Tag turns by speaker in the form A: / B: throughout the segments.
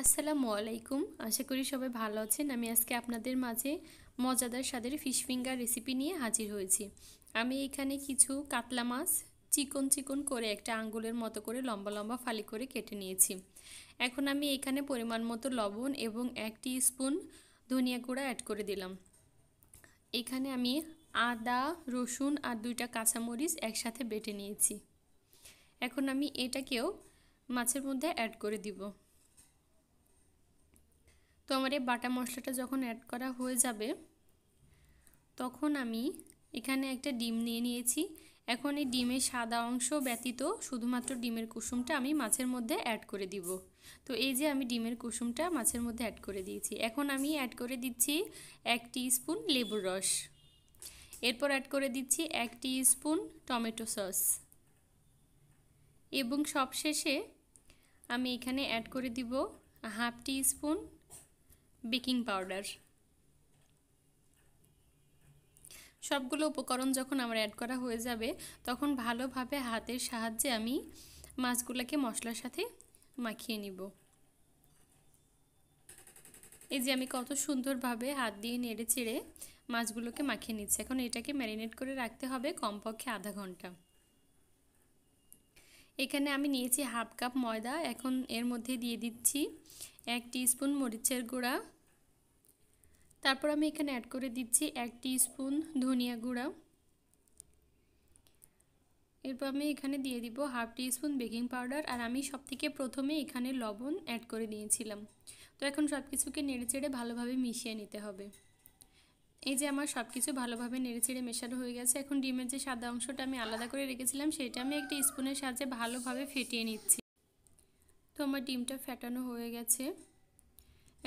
A: আসসালামু আলাইকুম আশা করি সবাই ভালো আছেন আমি আজকে আপনাদের মাঝে মজাদার স্বাদের ফিশ ফিঙ্গার রেসিপি নিয়ে হাজির হয়েছি আমি এখানে কিছু কাতলা মাছ চিকন চিকন করে একটা আঙ্গুলের মতো করে লম্বা লম্বা ফালি করে কেটে নিয়েছি এখন আমি এখানে পরিমাণ মতো লবণ এবং একটি স্পুন ধনিয়া গুঁড়া অ্যাড করে দিলাম এখানে আমি আদা রসুন আর দুইটা কাঁচামরিচ একসাথে বেটে নিয়েছি এখন আমি এটাকেও মাছের মধ্যে অ্যাড করে দিব তো আমার এই বাটা মশলাটা যখন অ্যাড করা হয়ে যাবে তখন আমি এখানে একটা ডিম নিয়ে নিয়েছি এখন এই ডিমের সাদা অংশ ব্যতীত শুধুমাত্র ডিমের কুসুমটা আমি মাছের মধ্যে অ্যাড করে দিব তো এই যে আমি ডিমের কুসুমটা মাছের মধ্যে অ্যাড করে দিয়েছি এখন আমি অ্যাড করে দিচ্ছি এক স্পুন লেবুর রস এরপর অ্যাড করে দিচ্ছি এক স্পুন টমেটো সস এবং সবশেষে আমি এখানে অ্যাড করে দিব হাফ স্পুন বেকিং পাউডার সবগুলো উপকরণ যখন আমার অ্যাড করা হয়ে যাবে তখন ভালোভাবে হাতের সাহায্যে আমি মাছগুলোকে মশলার সাথে মাখিয়ে নিব এই যে আমি কত সুন্দরভাবে হাত দিয়ে নেড়ে চেড়ে মাছগুলোকে মাখিয়ে নিচ্ছি এখন এটাকে ম্যারিনেট করে রাখতে হবে কমপক্ষে আধা ঘন্টা এখানে আমি নিয়েছি হাফ কাপ ময়দা এখন এর মধ্যে দিয়ে দিচ্ছি এক টি স্পুন মরিচের গুঁড়া তারপর আমি এখানে অ্যাড করে দিচ্ছি এক স্পুন ধনিয়া গুঁড়া এরপর আমি এখানে দিয়ে দিব হাফ স্পুন বেকিং পাউডার আর আমি সব থেকে প্রথমে এখানে লবণ অ্যাড করে দিয়েছিলাম তো এখন সব কিছুকে নেড়েচেড়ে ভালোভাবে মিশিয়ে নিতে হবে এই যে আমার সব কিছু ভালোভাবে নেড়েচেড়ে মেশানো হয়ে গেছে এখন ডিমের যে সাদা অংশটা আমি আলাদা করে রেখেছিলাম সেটা আমি একটি স্পুনের সাহায্যে ভালোভাবে ফেটিয়ে নিচ্ছি তো আমার ডিমটা ফেটানো হয়ে গেছে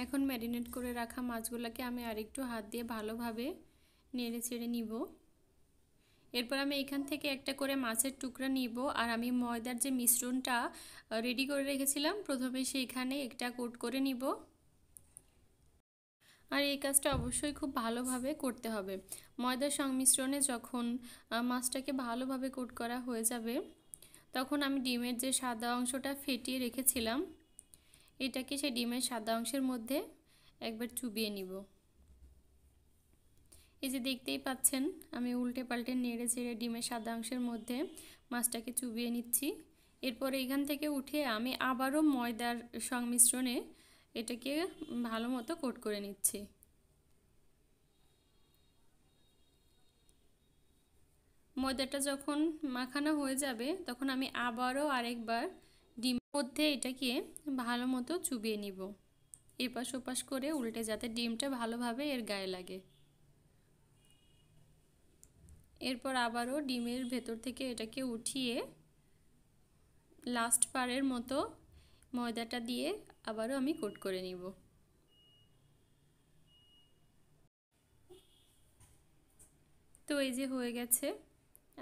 A: এখন ম্যারিনেট করে রাখা মাছগুলোকে আমি আরেকটু হাত দিয়ে ভালোভাবে নেড়ে ছেড়ে নিব এরপর আমি এখান থেকে একটা করে মাছের টুকরা নিব আর আমি ময়দার যে মিশ্রণটা রেডি করে রেখেছিলাম প্রথমে সেইখানে একটা কোট করে নিব আর এই কাজটা অবশ্যই খুব ভালোভাবে করতে হবে ময়দার সংমিশ্রণে যখন মাছটাকে ভালোভাবে কোট করা হয়ে যাবে তখন আমি ডিমের যে সাদা অংশটা ফেটিয়ে রেখেছিলাম এটাকে সেই ডিমের সাদা অংশের মধ্যে একবার চুবিয়ে নিব এই যে দেখতেই পাচ্ছেন আমি উল্টে পাল্টে নেড়ে চেড়ে ডিমের সাদা অংশের মধ্যে মাছটাকে চুবিয়ে নিচ্ছি এরপর এখান থেকে উঠে আমি আবারও ময়দার সংমিশ্রণে এটাকে ভালো মতো কোট করে নিচ্ছি ময়দাটা যখন মাখানো হয়ে যাবে তখন আমি আবারও আরেকবার ডিমের মধ্যে এটাকে ভালো মতো চুবিয়ে নিব এপাশ ওপাশ করে উল্টে যাতে ডিমটা ভালোভাবে এর গায়ে লাগে এরপর আবারও ডিমের ভেতর থেকে এটাকে উঠিয়ে লাস্ট পারের মতো ময়দাটা দিয়ে আবারও আমি কোট করে নিব তো এই যে হয়ে গেছে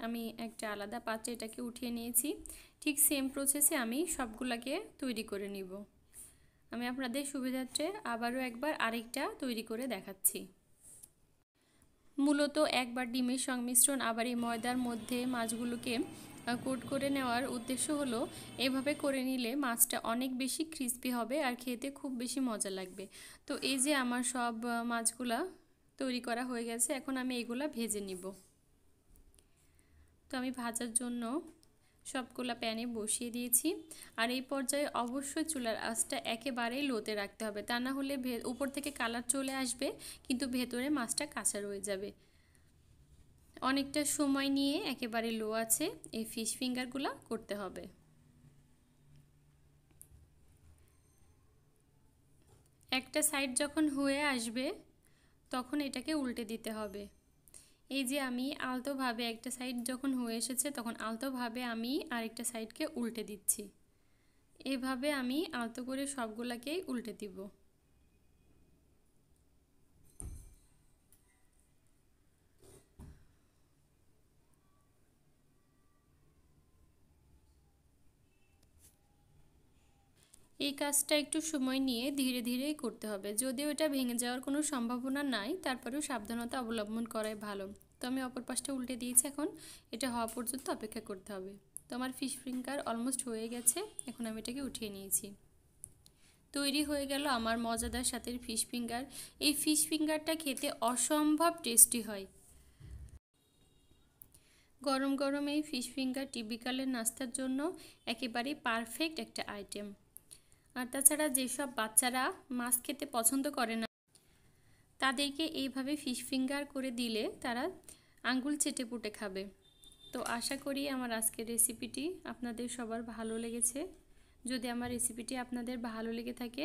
A: আমি একটা আলাদা পাত্রে এটাকে উঠিয়ে নিয়েছি ঠিক সেম প্রসেসে আমি সবগুলাকে তৈরি করে নিব আমি আপনাদের সুবিধার্থে আবারও একবার আরেকটা তৈরি করে দেখাচ্ছি মূলত একবার ডিমের সংমিশ্রণ আবার এই ময়দার মধ্যে মাছগুলোকে কোট করে নেওয়ার উদ্দেশ্য হলো এভাবে করে নিলে মাছটা অনেক বেশি ক্রিস্পি হবে আর খেতে খুব বেশি মজা লাগবে তো এই যে আমার সব মাছগুলা তৈরি করা হয়ে গেছে এখন আমি এগুলা ভেজে নিব তো আমি ভাজার জন্য সবগুলা প্যানে বসিয়ে দিয়েছি আর এই পর্যায়ে অবশ্যই চুলার আঁচটা একেবারেই লোতে রাখতে হবে তা না হলে উপর থেকে কালার চলে আসবে কিন্তু ভেতরে মাছটা কাঁচা রয়ে যাবে অনেকটা সময় নিয়ে একেবারে লো আছে এই ফিশ ফিঙ্গারগুলো করতে হবে একটা সাইড যখন হয়ে আসবে তখন এটাকে উল্টে দিতে হবে এই যে আমি আলতোভাবে একটা সাইড যখন হয়ে এসেছে তখন আলতোভাবে আমি আরেকটা সাইডকে উল্টে দিচ্ছি এভাবে আমি আলতো করে সবগুলাকেই উল্টে দিব এই কাজটা একটু সময় নিয়ে ধীরে ধীরেই করতে হবে যদিও এটা ভেঙে যাওয়ার কোনো সম্ভাবনা নাই তারপরেও সাবধানতা অবলম্বন করাই ভালো তো আমি অপর পাশটা উল্টে দিয়েছি এখন এটা হওয়া পর্যন্ত অপেক্ষা করতে হবে তো আমার ফিশ ফিঙ্গার অলমোস্ট হয়ে গেছে এখন আমি এটাকে উঠিয়ে নিয়েছি তৈরি হয়ে গেল আমার মজাদার সাথের ফিশ ফিঙ্গার এই ফিশ ফিঙ্গারটা খেতে অসম্ভব টেস্টি হয় গরম গরম এই ফিশ ফিঙ্গার বিকালের নাস্তার জন্য একেবারেই পারফেক্ট একটা আইটেম আর তাছাড়া যেসব বাচ্চারা মাছ খেতে পছন্দ করে না তাদেরকে এইভাবে ফিশ ফিঙ্গার করে দিলে তারা আঙ্গুল চেটে পুটে খাবে তো আশা করি আমার আজকের রেসিপিটি আপনাদের সবার ভালো লেগেছে যদি আমার রেসিপিটি আপনাদের ভালো লেগে থাকে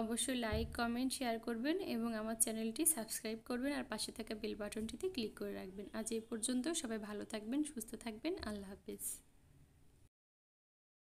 A: অবশ্যই লাইক কমেন্ট শেয়ার করবেন এবং আমার চ্যানেলটি সাবস্ক্রাইব করবেন আর পাশে থাকা বেল বাটনটিতে ক্লিক করে রাখবেন আজ এই পর্যন্ত সবাই ভালো থাকবেন সুস্থ থাকবেন আল্লাহ হাফিজ